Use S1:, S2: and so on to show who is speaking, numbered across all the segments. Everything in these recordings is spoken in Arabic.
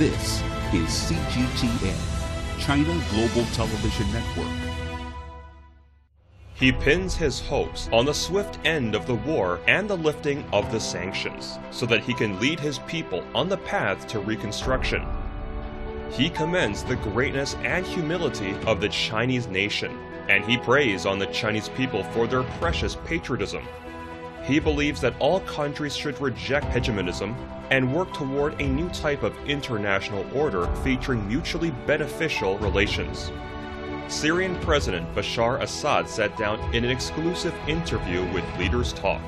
S1: This is CGTN, China Global Television Network. He pins his hopes on the swift end of the war and the lifting of the sanctions so that he can lead his people on the path to reconstruction. He commends the greatness and humility of the Chinese nation, and he preys on the Chinese people for their precious patriotism he believes that all countries should reject hegemonism and work toward a new type of international order featuring mutually beneficial relations. Syrian President Bashar Assad sat down in an exclusive interview with Leaders Talk.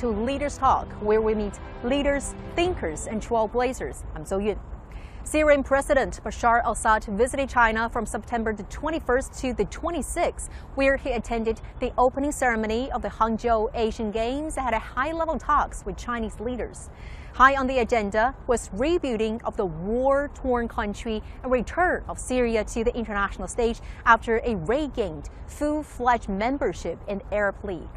S2: to Leaders Talk, where we meet leaders, thinkers, and trailblazers. I'm Zhou Yun. Syrian President Bashar al-Assad visited China from September the 21st to the 26th, where he attended the opening ceremony of the Hangzhou Asian Games and had high-level talks with Chinese leaders. High on the agenda was rebuilding of the war-torn country and return of Syria to the international stage after it regained full-fledged membership in the Arab League.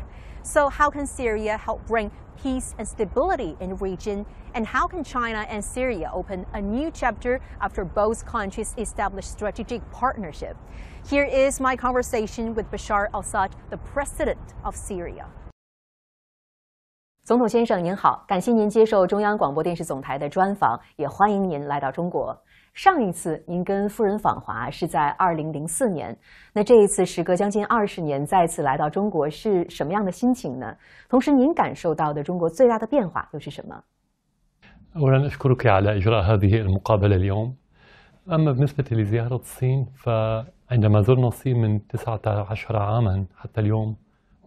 S2: So how can Syria help bring peace and stability in the region? And how can China and Syria open a new chapter after both countries establish strategic partnership? Here is my conversation with Bashar al-Assad, the president of Syria.
S3: 总统先生您好，感谢您接受中央广播电视总台的专访，也欢迎您来到中国。上一次您跟夫人访华是在二零零四年，那这一次时隔将近二十年再次来到中国，是什么样的心情呢？同时，您感受到的中国最大的变化又是什么
S4: أ و ل أن أشكرك على إجراء هذه المقابلة اليوم. أما بالنسبة لزيارة الصين، فعندما ز ر ن ا الصين من 19 ع ة ا م ا حتى اليوم،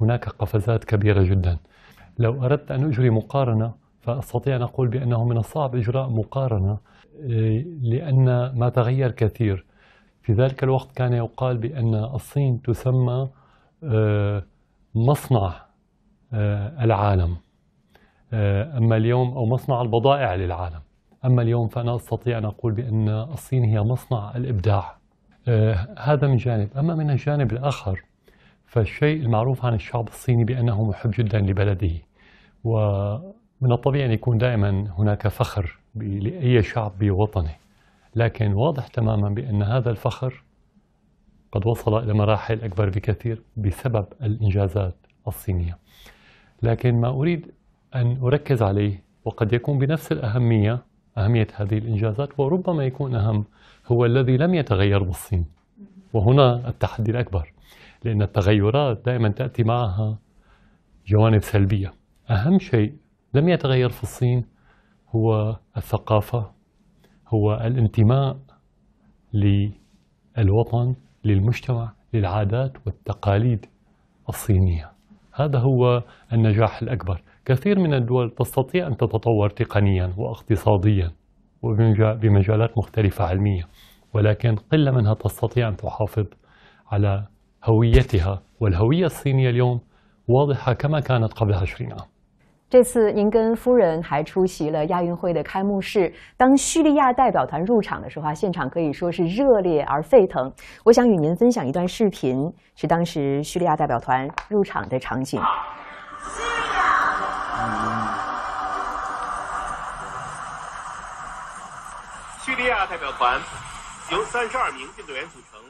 S4: هناك قفزات كبيرة جداً. لو أردت أن أجري مقارنة، فاستطيع أن أقول بأنه من الصعب إجراء مقارنة. لأن ما تغير كثير في ذلك الوقت كان يقال بأن الصين تسمى آه، مصنع آه، العالم آه، أما اليوم أو مصنع البضائع للعالم أما اليوم فأنا أستطيع أن أقول بأن الصين هي مصنع الإبداع هذا من جانب أما من الجانب الآخر فالشيء المعروف عن الشعب الصيني بأنه محب جدا لبلده ومن الطبيعي أن يكون دائما هناك فخر لأي شعب بوطنه لكن واضح تماما بأن هذا الفخر قد وصل إلى مراحل أكبر بكثير بسبب الإنجازات الصينية لكن ما أريد أن أركز عليه وقد يكون بنفس الأهمية أهمية هذه الإنجازات وربما يكون أهم هو الذي لم يتغير بالصين وهنا التحدي الأكبر لأن التغيرات دائما تأتي معها جوانب سلبية أهم شيء لم يتغير في الصين هو الثقافة هو الانتماء للوطن للمجتمع للعادات والتقاليد الصينية هذا هو النجاح الأكبر كثير من الدول تستطيع أن تتطور تقنيا واقتصاديا وبمجالات مختلفة علمية ولكن قلة منها تستطيع أن تحافظ على هويتها والهوية الصينية اليوم واضحة كما كانت قبل عشرين عام
S3: 这次您跟夫人还出席了亚运会的开幕式。当叙利亚代表团入场的时候啊，现场可以说是热烈而沸腾。我想与您分享一段视频，是当时叙利亚代表团入场的场景。叙利亚，代表团由三十二名运动员组成。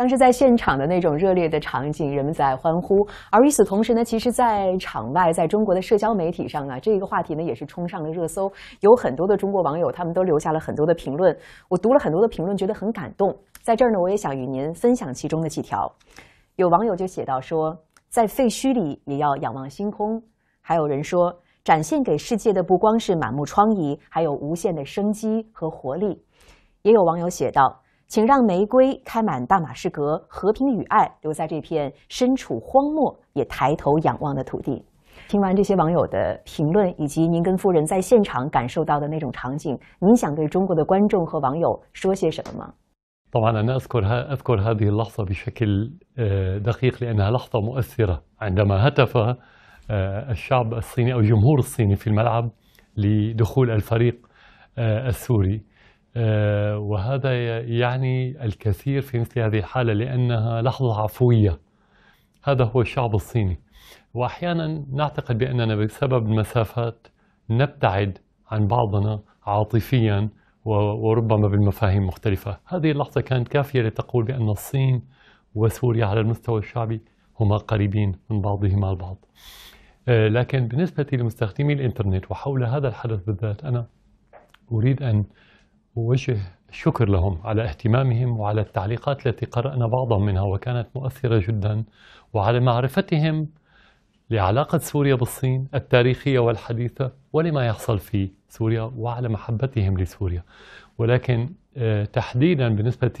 S3: 当时在现场的那种热烈的场景，人们在欢呼。而与此同时呢，其实，在场外，在中国的社交媒体上啊，这一个话题呢也是冲上了热搜。有很多的中国网友，他们都留下了很多的评论。我读了很多的评论，觉得很感动。在这儿呢，我也想与您分享其中的几条。有网友就写到说，在废墟里也要仰望星空。还有人说，展现给世界的不光是满目疮痍，还有无限的生机和活力。也有网友写道。请让玫瑰开满大马士革，和平与爱留在这片身处荒漠也抬头仰望的土地。听完这些网友的评论，以及您跟夫人在现场感受到的那种场景，您想对中国的观众和网友说些什么吗
S4: ？طبعا نذكرها نذكر هذه اللحظة بشكل دقيق لأنها لحظة مؤثرة عندما هتف الشعب الصيني أو جمهور الصيني في الملعب لدخول الفريق السوري. آه، وهذا يعني الكثير في مثل هذه الحالة لأنها لحظة عفوية هذا هو الشعب الصيني وأحيانا نعتقد بأننا بسبب المسافات نبتعد عن بعضنا عاطفيا وربما بالمفاهيم مختلفة هذه اللحظة كانت كافية لتقول بأن الصين وسوريا على المستوى الشعبي هما قريبين من بعضهما البعض آه، لكن بالنسبة لمستخدمي الإنترنت وحول هذا الحدث بالذات أنا أريد أن ووجه الشكر لهم على اهتمامهم وعلى التعليقات التي قرأنا بعضا منها وكانت مؤثرة جدا وعلى معرفتهم لعلاقة سوريا بالصين التاريخية والحديثة ولما يحصل في سوريا وعلى محبتهم لسوريا ولكن آه، تحديدا بالنسبة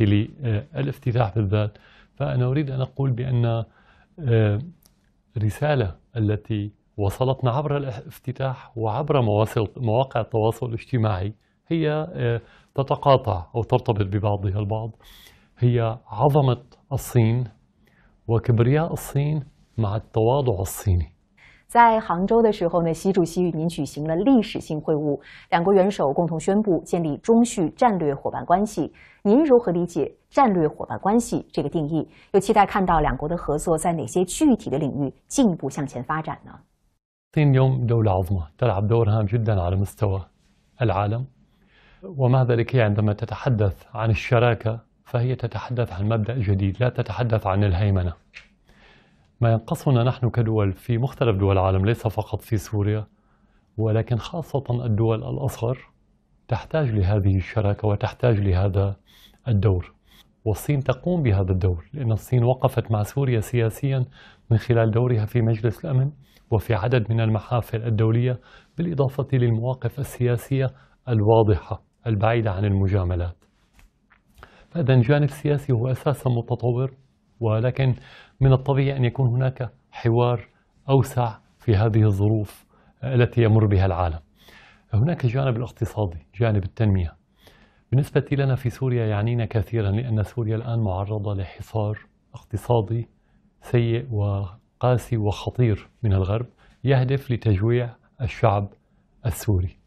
S4: للافتتاح آه، بالذات فأنا أريد أن أقول بأن آه، رسالة التي وصلتنا عبر الافتتاح وعبر مواقع التواصل الاجتماعي هي آه، تتقاطع أو ترتبط ببعضها البعض هي عظمة الصين وكبرياء الصين مع التواضع الصيني
S3: 在杭州的时候呢，习主席与您举行了历史性会晤，两国元首共同宣布建立中叙战略伙伴关系。您如何理解战略伙伴关系这个定义？又期待看到两国的合作在哪些具体的领域进一步向前发展呢
S4: ？الصين اليوم دولة عظمى تلعب دور هام جدا على مستوى العالم ومع ذلك هي عندما تتحدث عن الشراكة فهي تتحدث عن مبدأ جديد لا تتحدث عن الهيمنة ما ينقصنا نحن كدول في مختلف دول العالم ليس فقط في سوريا ولكن خاصة الدول الأصغر تحتاج لهذه الشراكة وتحتاج لهذا الدور والصين تقوم بهذا الدور لأن الصين وقفت مع سوريا سياسيا من خلال دورها في مجلس الأمن وفي عدد من المحافل الدولية بالإضافة للمواقف السياسية الواضحة البعيدة عن المجاملات فإذا الجانب السياسي هو أساسا متطور ولكن من الطبيعي أن يكون هناك حوار أوسع في هذه الظروف التي يمر بها العالم هناك الجانب الاقتصادي جانب التنمية بالنسبة لنا في سوريا يعنينا كثيرا لأن سوريا الآن معرضة لحصار اقتصادي سيء وقاسي وخطير من الغرب يهدف لتجويع الشعب السوري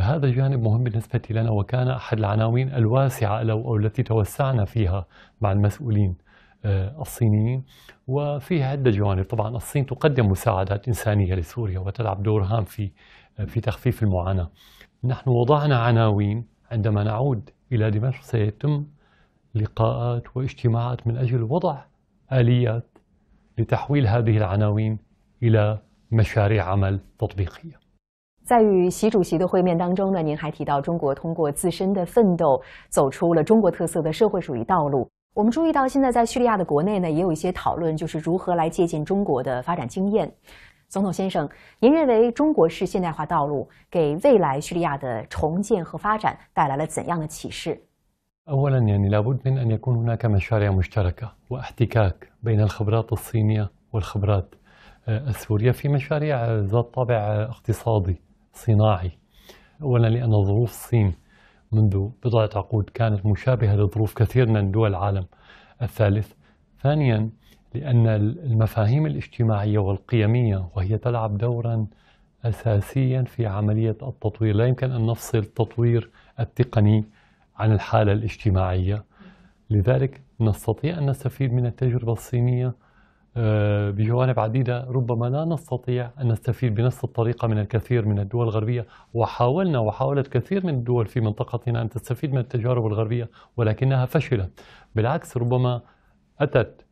S4: هذا جانب مهم بالنسبة لنا وكان أحد العناوين الواسعة أو التي توسعنا فيها مع المسؤولين آه، الصينيين وفيها عدة جوانب طبعا الصين تقدم مساعدات إنسانية لسوريا وتلعب دور هام في آه، في تخفيف المعاناة نحن وضعنا عناوين عندما نعود إلى دمشق سيتم لقاءات واجتماعات من أجل وضع آليات لتحويل هذه العناوين إلى مشاريع عمل تطبيقيه
S3: 在与习主席的会面当中呢，您还提到中国通过自身的奋斗走出了中国特色的社会主义道路。我们注意到，现在在叙利亚的国内呢，也有一些讨论，就是如何来借鉴中国的发展经验。总统先生，您认为中国式现代化道路给未来叙利亚的重建和发展带来了怎样的启示
S4: و ل ا يعني لابد من ن يكون هناك مشاريع م ش ت ر ك و ح ت ك ا ك بين الخبرات ا ل ص ي ن ي والخبرات ا ل س و ر ي في مشاريع ذات طابع اقتصادي. صناعي أولا لأن ظروف الصين منذ بضعة عقود كانت مشابهة لظروف كثير من دول العالم الثالث ثانيا لأن المفاهيم الاجتماعية والقيمية وهي تلعب دورا أساسيا في عملية التطوير لا يمكن أن نفصل التطوير التقني عن الحالة الاجتماعية لذلك نستطيع أن نستفيد من التجربة الصينية آه، بجوانب عديدة ربما لا نستطيع أن نستفيد بنفس الطريقة من الكثير من الدول الغربية وحاولنا وحاولت كثير من الدول في منطقتنا أن تستفيد من التجارب الغربية ولكنها فشلت بالعكس ربما أتت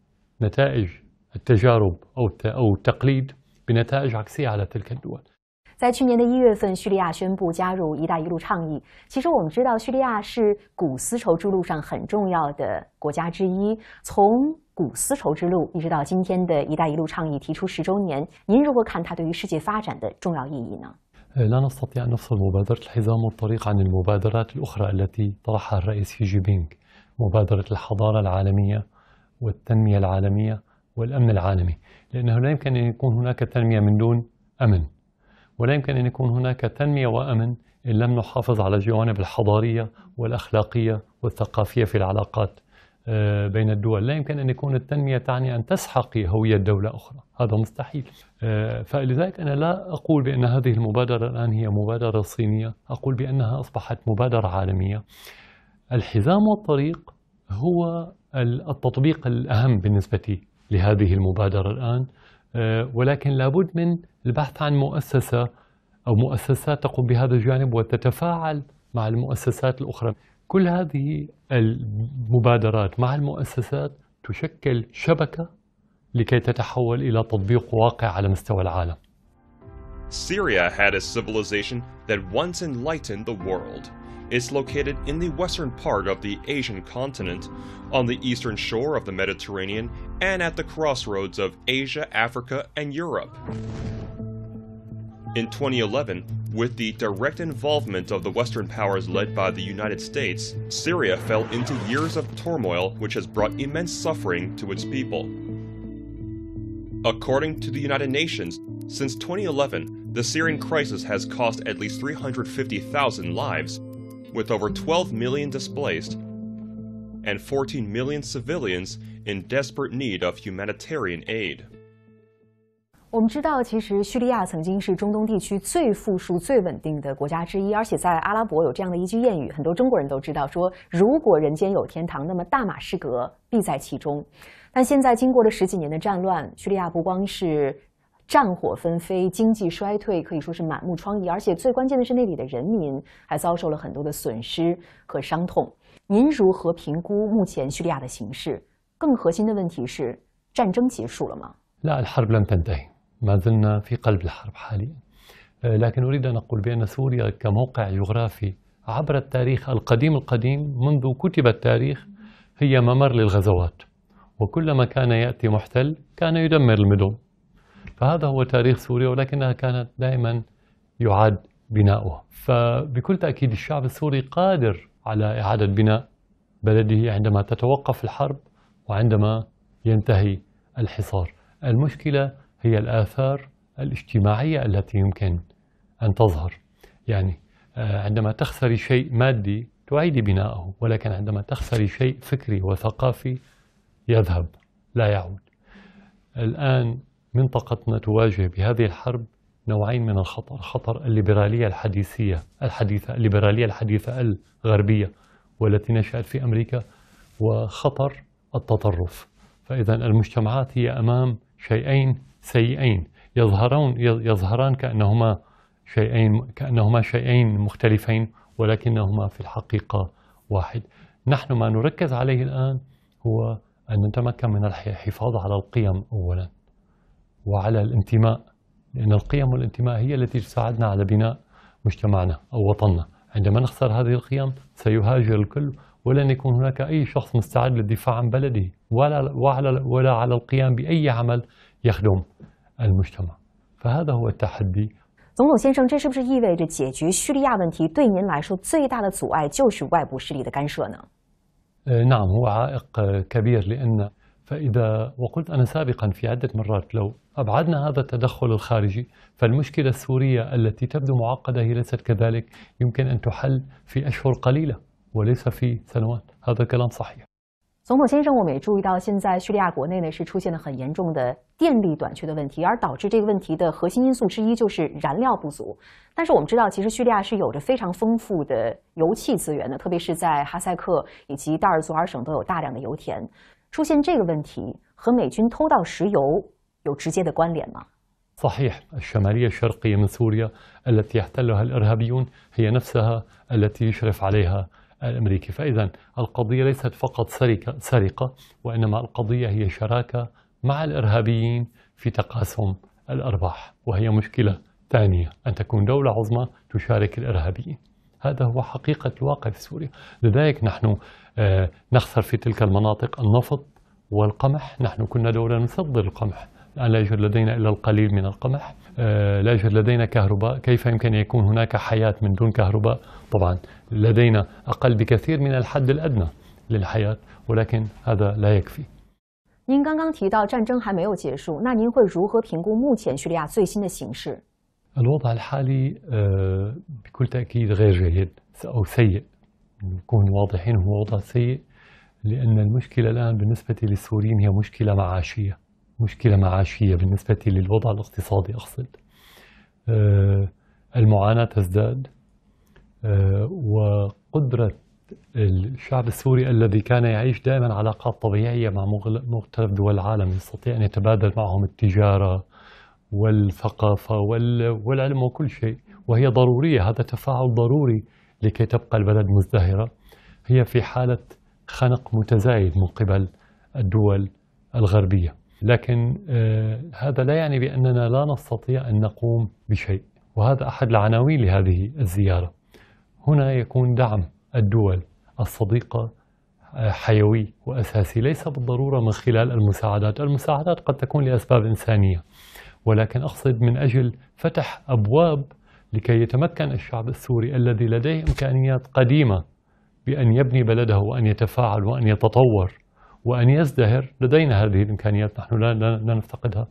S4: نتائج التجارب أو التقليد بنتائج عكسية على تلك الدول
S3: 在去年的一月份，叙利亚宣布加入“一带一路”倡议。其实我们知道，叙利亚是古丝绸之路上很重要的国家之一。从古丝绸之路，一直到今天的一带一路倡议提出十周年，您如何看它对于世界发展的重要意义呢
S4: ？لا نستطيع أن نفصل مبادرة الحزام والطريق عن المبادرات الأخرى التي طرحها الرئيس شي جيبينغ مبادرة الحضارة العالمية والتنمية العالمية والأمن العالمي لأنه لا يمكن أن يكون هناك تنمية من دون أمن ولا يمكن أن يكون هناك تنمية وأمن إن لم نحافظ على الجوانب الحضارية والأخلاقية والثقافية في العلاقات آه، بين الدول لا يمكن أن يكون التنمية تعني أن تسحقي هوية دولة أخرى هذا مستحيل آه، فلذلك أنا لا أقول بأن هذه المبادرة الآن هي مبادرة صينية أقول بأنها أصبحت مبادرة عالمية الحزام والطريق هو التطبيق الأهم بالنسبة لهذه المبادرة الآن آه، ولكن لابد من البحث عن مؤسسة أو مؤسسات تقوم بهذا الجانب وتتفاعل مع المؤسسات الأخرى كل هذه المبادرات مع المؤسسات تشكل شبكة لكي تتحول إلى تطبيق واقع على مستوى العالم.
S1: Syria had a civilization that once enlightened the world. It's located in the western part of the Asian continent, on the eastern shore of the Mediterranean, and at the crossroads of Asia, Africa, and Europe. In 2011, With the direct involvement of the Western powers led by the United States, Syria fell into years of turmoil which has brought immense suffering to its people. According to the United Nations, since 2011, the Syrian crisis has cost at least 350,000 lives, with over 12 million displaced and 14 million civilians in desperate need of humanitarian aid.
S3: 我们知道，其实叙利亚曾经是中东地区最富庶、最稳定的国家之一，而且在阿拉伯有这样的一句谚语，很多中国人都知道：说如果人间有天堂，那么大马士革必在其中。但现在经过了十几年的战乱，叙利亚不光是战火纷飞、经济衰退，可以说是满目疮痍，而且最关键的是，那里的人民还遭受了很多的损失和伤痛。您如何评估目前叙利亚的形势？更核心的问题是：战争结束了吗？
S4: ما زلنا في قلب الحرب حاليا آه، لكن أريد أن أقول بأن سوريا كموقع جغرافي عبر التاريخ القديم القديم منذ كتب التاريخ هي ممر للغزوات وكلما كان يأتي محتل كان يدمر المدن فهذا هو تاريخ سوريا ولكنها كانت دائما يعاد بناؤها فبكل تأكيد الشعب السوري قادر على إعادة بناء بلده عندما تتوقف الحرب وعندما ينتهي الحصار المشكلة هي الآثار الاجتماعية التي يمكن أن تظهر يعني آه، عندما تخسري شيء مادي تعيدي بناءه ولكن عندما تخسري شيء فكري وثقافي يذهب لا يعود الآن منطقتنا تواجه بهذه الحرب نوعين من الخطر خطر الليبرالية الحديثية الحديثة الليبرالية الحديثة الغربية والتي نشأت في أمريكا وخطر التطرف فإذا المجتمعات هي أمام شيئين سيئين يظهرون يظهران كأنهما شيئين كأنهما شيئين مختلفين ولكنهما في الحقيقة واحد نحن ما نركز عليه الآن هو أن نتمكن من الحفاظ على القيم أولا وعلى الانتماء لأن القيم والانتماء هي التي تساعدنا على بناء مجتمعنا أو وطننا عندما نخسر هذه القيم سيهاجر الكل ولن يكون هناك أي شخص مستعد للدفاع عن بلده ولا, ولا, ولا على القيام بأي عمل يخدم المجتمع فهذا هو التحدي
S3: 总统先生，这是不是意味着解决叙利亚问题对您来说最大的阻碍就是外部势力的干涉呢
S4: ？نعم هو عائق كبير لأن فإذا وقلت أنا سابقا في عدة مرات لو أبعدنا هذا التدخل الخارجي فالمشكلة السورية التي تبدو معقدة هي ليست كذلك يمكن أن تحل في أشهر قليلة وليس في سنوات هذا كلام صحيح
S3: 总统先生，我们也注意到，现在叙利亚国内呢是出现了很严重的电力短缺的问题，而导致这个问题的核心因素之一就是燃料不足。但是我们知道，其实叙利亚是有着非常丰富的油气资源的，特别是在哈塞克以及大尔祖尔省都有大量的油田。出现这个问题和美军偷盗石油有直接的关联吗？
S4: الأمريكي فإذا القضية ليست فقط سرقة, سرقة وإنما القضية هي شراكة مع الإرهابيين في تقاسم الأرباح وهي مشكلة ثانية أن تكون دولة عظمى تشارك الإرهابيين هذا هو حقيقة الواقع في سوريا لذلك نحن آه، نخسر في تلك المناطق النفط والقمح نحن كنا دولة نصدر القمح الآن لا يوجد لدينا إلا القليل من القمح آه، لا يوجد لدينا كهرباء كيف يمكن أن يكون هناك حياة من دون كهرباء طبعا لدينا أقل بكثير من الحد الأدنى للحياة ولكن هذا لا يكفي
S3: 您刚刚提到战争还没有结束，那您会如何评估目前叙利亚最新的形势
S4: ？الوضع الحالي آه، بكل تأكيد غير جيد أو سيء نكون واضحين هو وضع سيء لأن المشكلة الآن بالنسبة للسوريين هي مشكلة معاشية مشكلة معاشية بالنسبة للوضع الاقتصادي أقصد آه، المعاناة تزداد آه، وقدرة الشعب السوري الذي كان يعيش دائما علاقات طبيعية مع مختلف دول العالم يستطيع أن يتبادل معهم التجارة والثقافة والعلم وكل شيء وهي ضرورية هذا تفاعل ضروري لكي تبقى البلد مزدهرة هي في حالة خنق متزايد من قبل الدول الغربية لكن آه، هذا لا يعني بأننا لا نستطيع أن نقوم بشيء وهذا أحد العناوين لهذه الزيارة هنا يكون دعم الدول الصديقة آه، حيوي وأساسي ليس بالضرورة من خلال المساعدات المساعدات قد تكون لأسباب إنسانية ولكن أقصد من أجل فتح أبواب لكي يتمكن الشعب السوري الذي لديه إمكانيات قديمة بأن يبني بلده وأن يتفاعل وأن يتطور وأن يزدهر لدينا هذه الإمكانيات نحن لا, لا, لا نفتقدها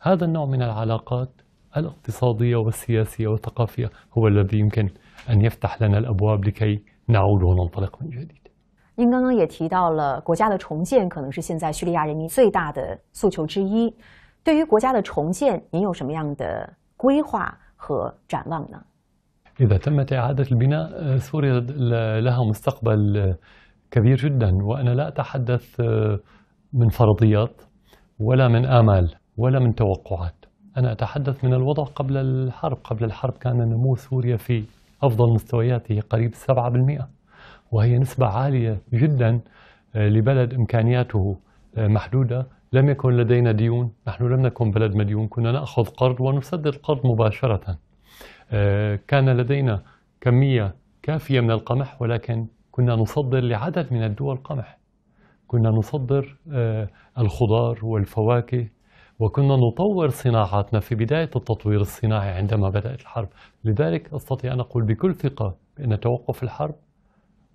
S4: هذا النوع من العلاقات الاقتصادية والسياسية والثقافية هو الذي يمكن أن يفتح لنا الأبواب لكي نعود وننطلق من
S3: جديد 您刚刚也提到了，国家的重建可能是现在叙利亚人民最大的诉求之一。对于国家的重建，您有什么样的规划和展望呢
S4: ？إذا تمت إعادة البناء سوريا لها مستقبل كبير جدا وأنا لا أتحدث آه، من فرضيات ولا من آمال ولا من توقعات أنا أتحدث من الوضع قبل الحرب قبل الحرب كان نمو سوريا في أفضل مستوياته قريب 7% وهي نسبة عالية جدا آه، لبلد إمكانياته آه، محدودة لم يكن لدينا ديون نحن لم نكن بلد مديون كنا نأخذ قرض ونسدد القرض مباشرة كان لدينا كمية كافية من القمح ولكن كنا نصدر لعدد من الدول قمح كنا نصدر آه، الخضار والفواكه وكنا نطور صناعاتنا في بداية التطوير الصناعي عندما بدأت الحرب لذلك أستطيع أن أقول بكل ثقة بأن توقف الحرب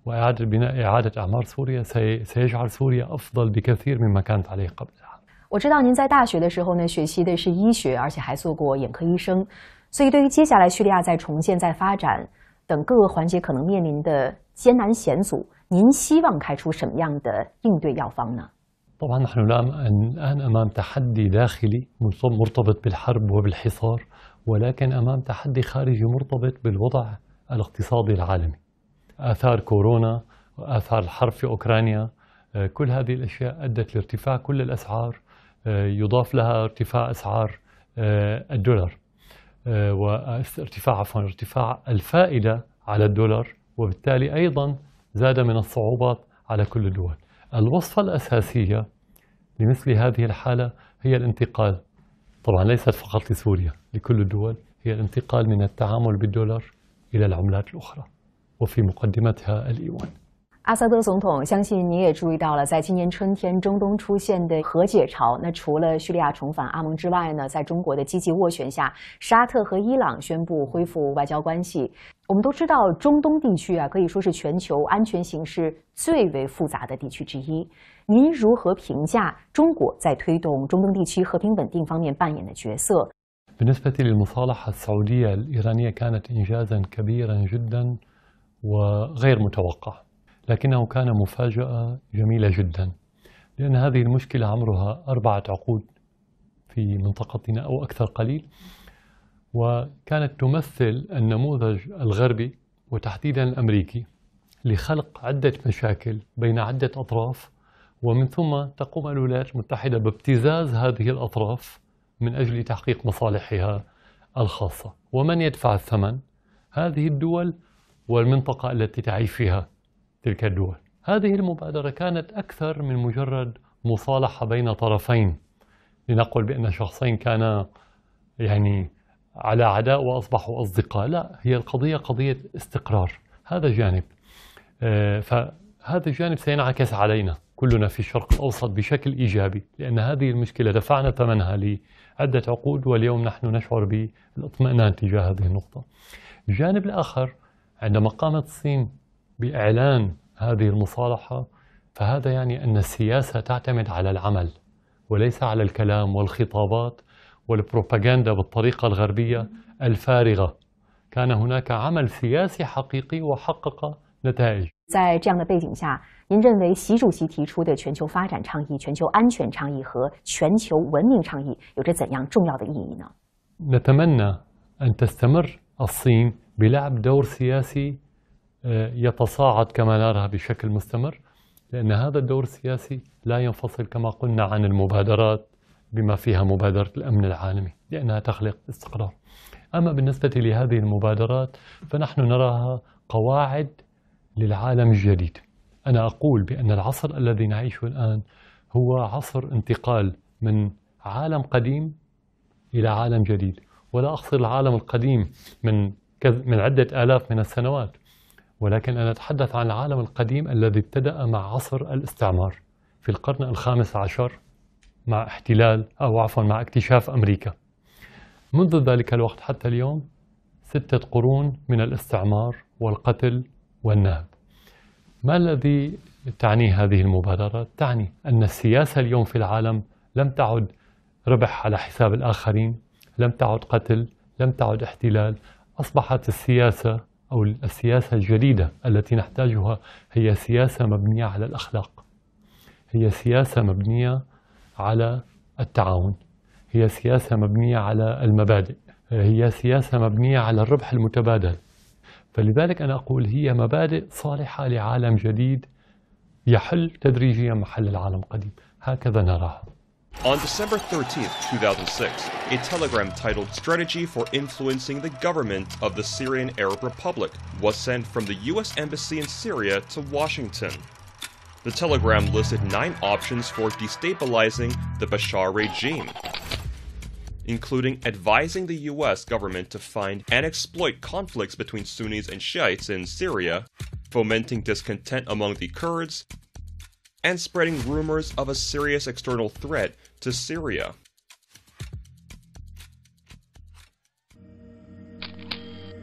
S4: وإعادة بناء إعادة أعمار سوريا سيجعل سوريا أفضل بكثير مما كانت عليه قبل الحرب
S3: 我知道您在大学的时候呢，学习的是医学，而且还做过眼科医生，所以对于接下来叙利亚在重建、在发展，等各个环节可能面临的艰难险阻，您希望开出什么样的应对药方呢
S4: ？طبعا نحن نعم الآن أمام تحدي داخلي مرتبط بالحرب وبالحصار ولكن أمام تحدي خارجي مرتبط بالوضع الاقتصادي العالمي آثار كورونا آثار الحرب في أوكرانيا آه، كل هذه الأشياء أدت لارتفاع كل الأسعار آه، يضاف لها ارتفاع أسعار آه، الدولار آه، وارتفاع عفوا ارتفاع الفائدة على الدولار وبالتالي أيضا زاد من الصعوبات على كل الدول الوصفة الأساسية لمثل هذه الحالة هي الانتقال طبعا ليست فقط لسوريا لكل الدول هي الانتقال من التعامل بالدولار إلى العملات الأخرى وفي مقدمتها الإيوان
S3: 阿萨德总统，相信您也注意到了，在今年春天中东出现的和解潮。那除了叙利亚重返阿盟之外呢？在中国的积极斡旋下，沙特和伊朗宣布恢复外交关系。我们都知道，中东地区啊，可以说是全球安全形势最为复杂的地区之一。您如何评价中国在推动中东地区和平稳定方面扮演的角色？
S4: لكنه كان مفاجأة جميلة جدا لأن هذه المشكلة عمرها أربعة عقود في منطقتنا أو أكثر قليل وكانت تمثل النموذج الغربي وتحديدا الأمريكي لخلق عدة مشاكل بين عدة أطراف ومن ثم تقوم الولايات المتحدة بابتزاز هذه الأطراف من أجل تحقيق مصالحها الخاصة ومن يدفع الثمن؟ هذه الدول والمنطقة التي تعيش فيها تلك الدول هذه المبادرة كانت أكثر من مجرد مصالحة بين طرفين لنقل بأن شخصين كانا يعني على عداء وأصبحوا أصدقاء لا هي القضية قضية استقرار هذا جانب آه، فهذا الجانب سينعكس علينا كلنا في الشرق الأوسط بشكل إيجابي لأن هذه المشكلة دفعنا ثمنها لعدة عقود واليوم نحن نشعر بالاطمئنان تجاه هذه النقطة الجانب الآخر عندما قامت الصين باعلان هذه المصالحه فهذا يعني ان السياسه تعتمد على العمل وليس على الكلام والخطابات والبروباغندا بالطريقه الغربيه الفارغه كان هناك عمل سياسي حقيقي وحقق نتائج
S3: 在这样的背景下，您认为习主席提出的全球发展倡议、全球安全倡议和全球文明倡议有着怎样重要的意义呢
S4: ？نتمنى أن تستمر الصين بلعب دور سياسي يتصاعد كما نراها بشكل مستمر لأن هذا الدور السياسي لا ينفصل كما قلنا عن المبادرات بما فيها مبادرة الأمن العالمي لأنها تخلق استقرار أما بالنسبة لهذه المبادرات فنحن نراها قواعد للعالم الجديد أنا أقول بأن العصر الذي نعيشه الآن هو عصر انتقال من عالم قديم إلى عالم جديد ولا أقصد العالم القديم من من عدة آلاف من السنوات ولكن أنا أتحدث عن العالم القديم الذي ابتدأ مع عصر الاستعمار في القرن الخامس عشر مع احتلال أو عفوا مع اكتشاف أمريكا منذ ذلك الوقت حتى اليوم ستة قرون من الاستعمار والقتل والنهب ما الذي تعني هذه المبادرة؟ تعني أن السياسة اليوم في العالم لم تعد ربح على حساب الآخرين لم تعد قتل لم تعد احتلال أصبحت السياسة أو السياسة الجديدة التي نحتاجها هي سياسة مبنية على الأخلاق هي سياسة مبنية على التعاون هي سياسة مبنية على المبادئ هي سياسة مبنية على الربح المتبادل فلذلك أنا أقول هي مبادئ صالحة لعالم جديد يحل تدريجيا محل العالم القديم هكذا نراها
S1: On December 13, 2006, a telegram titled Strategy for Influencing the Government of the Syrian Arab Republic was sent from the U.S. Embassy in Syria to Washington. The telegram listed nine options for destabilizing the Bashar regime, including advising the US government to find and exploit conflicts between Sunnis and Shiites in Syria, fomenting discontent among the Kurds, and spreading rumors of a serious external threat to Syria.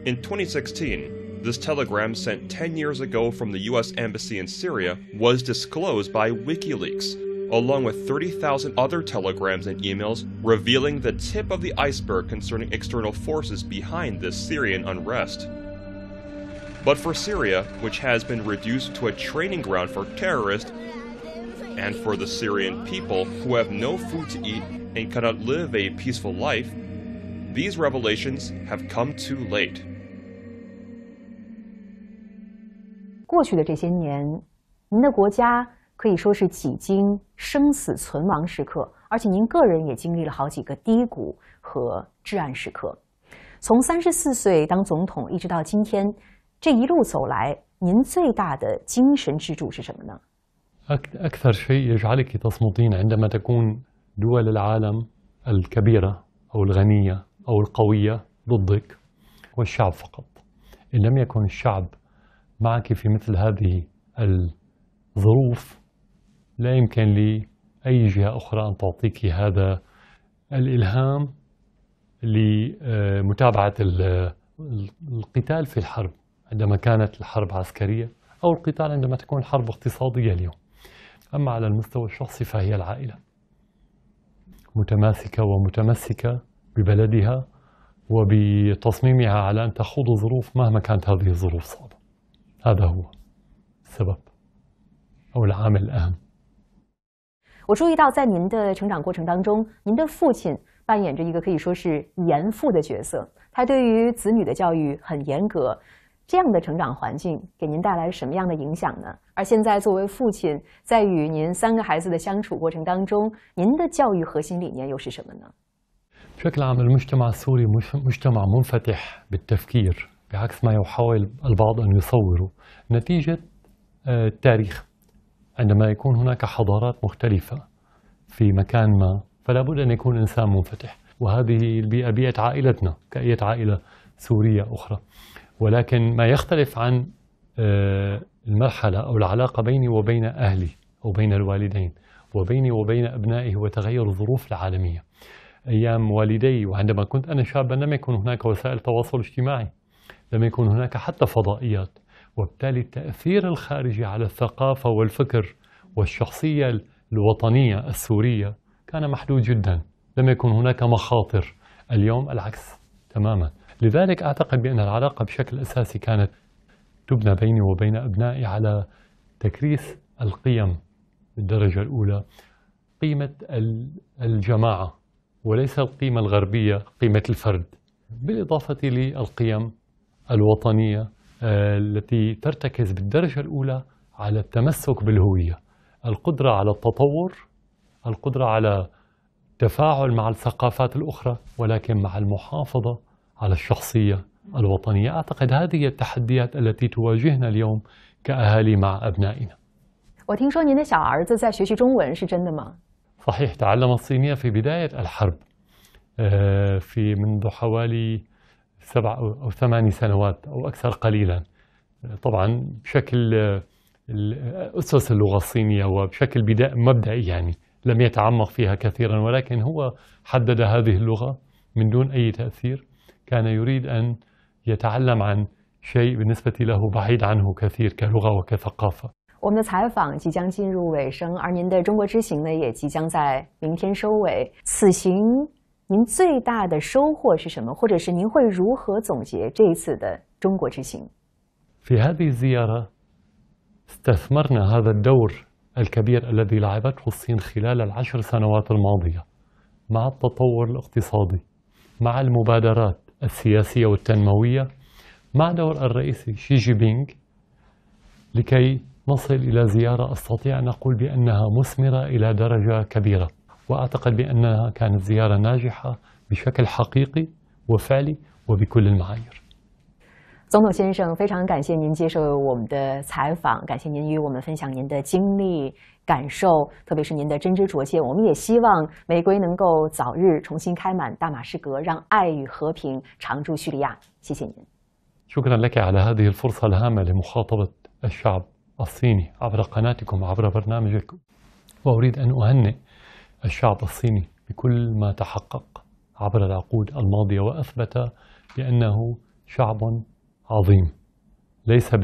S1: In 2016, this telegram sent 10 years ago from the US Embassy in Syria was disclosed by WikiLeaks, along with 30,000 other telegrams and emails revealing the tip of the iceberg concerning external forces behind this Syrian unrest. But for Syria, which has been reduced to a training ground for terrorists, and for the Syrian people who have no food to eat and cannot live a peaceful life, these revelations have come too late.
S3: 过去的这些年，您的国家可以说是几经生死存亡时刻，而且您个人也经历了好几个低谷和至暗时刻。从三十四岁当总统一直到今天，这一路走来，您最大的精神支柱是什么呢？
S4: أكثر شيء يجعلك تصمتين عندما تكون دول العالم الكبيرة أو الغنية أو القوية ضدك هو الشعب فقط إن لم يكن الشعب معك في مثل هذه الظروف لا يمكن لأي جهة أخرى أن تعطيك هذا الإلهام لمتابعة القتال في الحرب عندما كانت الحرب عسكرية أو القتال عندما تكون حرب اقتصادية اليوم أما على المستوى الشخصي فهي العائلة متماسكة ومتمسكة ببلدها وبتصميمها على أن تخوض ظروف مهما كانت هذه الظروف صعبة هذا هو السبب أو العامل الأهم
S3: 我注意到，在您的成长过程当中，您的父亲扮演着一个可以说是严父的角色，他对于子女的教育很严格。这样的成长环境给您带来什么样的影响呢？而现在，作为父亲，在与您三个孩子的相处过程当中，您的教育核心理念又是什么呢
S4: ？بشكل عام المجتمع السوري مجتمع منفتح بالتفكير بعكس ما يحاول البعض أن يصوره نتيجة آه، التاريخ عندما يكون هناك حضارات مختلفة في مكان ما فلا بد أن يكون إنسان منفتح وهذه البيئة بيئة عائلتنا كأية عائلة سورية أخرى ولكن ما يختلف عن آه، المرحلة أو العلاقة بيني وبين أهلي أو بين الوالدين وبيني وبين أبنائي هو تغير الظروف العالمية أيام والدي وعندما كنت أنا شابا لم يكن هناك وسائل تواصل اجتماعي لم يكن هناك حتى فضائيات وبالتالي التأثير الخارجي على الثقافة والفكر والشخصية الوطنية السورية كان محدود جدا لم يكن هناك مخاطر اليوم العكس تماما لذلك أعتقد بأن العلاقة بشكل أساسي كانت تبنى بيني وبين أبنائي على تكريس القيم بالدرجة الأولى قيمة الجماعة وليس القيمة الغربية قيمة الفرد بالإضافة للقيم الوطنية آه، التي ترتكز بالدرجة الأولى على التمسك بالهوية القدرة على التطور القدرة على التفاعل مع الثقافات الأخرى ولكن مع المحافظة على الشخصية الوطنية أعتقد هذه هي التحديات التي تواجهنا اليوم كأهالي مع أبنائنا صحيح تعلم الصينية في بداية الحرب آه، في منذ حوالي سبع أو ثماني سنوات أو أكثر قليلا طبعا بشكل آه، أسس اللغة الصينية وبشكل مبدئي يعني لم يتعمق فيها كثيرا ولكن هو حدد هذه اللغة من دون أي تأثير كان يريد أن يتعلم عن شيء بالنسبة له بعيد عنه كثير كلغة وكثقافة
S3: 我们的采访即将进入尾声，而您的中国之行呢，也即将在明天收尾。此行您最大的收获是什么？或者是您会如何总结这一次的中国之行
S4: ？في هذه الزيارة استثمرنا هذا الدور الكبير الذي لعبته الصين خلال العشر سنوات الماضية مع التطور الاقتصادي مع المبادرات السياسية والتنموية مع دور الرئيس شي جي بينغ لكي نصل إلى زيارة أستطيع أن أقول بأنها مثمرة إلى درجة كبيرة وأعتقد بأنها كانت زيارة ناجحة بشكل حقيقي وفعلي وبكل المعايير
S3: 总统先生，非常感谢您接受我们的采访，感谢您与我们分享您的经历、感受，特别是您的真知灼见。我们也希望玫瑰能够早日重新开满大马士革，让爱与和平常驻叙利亚。谢谢您。
S4: شكرا لك على هذه الفرصة الهامة لمخاطبة الشعب الصيني عبر قناتكم عبر برنامجكم وأريد أن أهنئ الشعب الصيني بكل ما تحقق عبر العقود الماضية وأثبت بأنه شعب عظيم ليس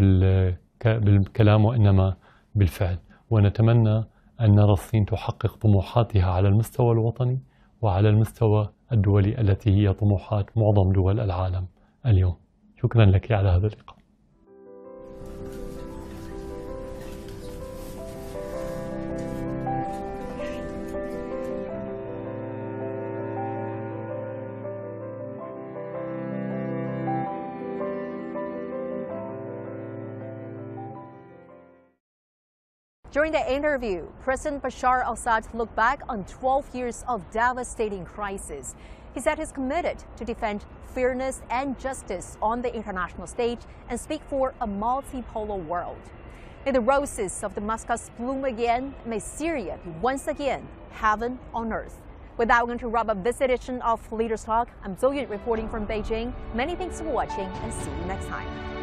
S4: بالكلام وإنما بالفعل ونتمنى أن نرى الصين تحقق طموحاتها على المستوى الوطني وعلى المستوى الدولي التي هي طموحات معظم دول العالم اليوم شكرا لك على هذا اللقاء
S2: During the interview, President Bashar al-Assad looked back on 12 years of devastating crisis. He said he's committed to defend fairness and justice on the international stage and speak for a multipolar world. May the roses of Damascus bloom again. May Syria be once again heaven on earth. With that, we're going to wrap up this edition of Leaders Talk. I'm Zoe reporting from Beijing. Many thanks for watching and see you next time.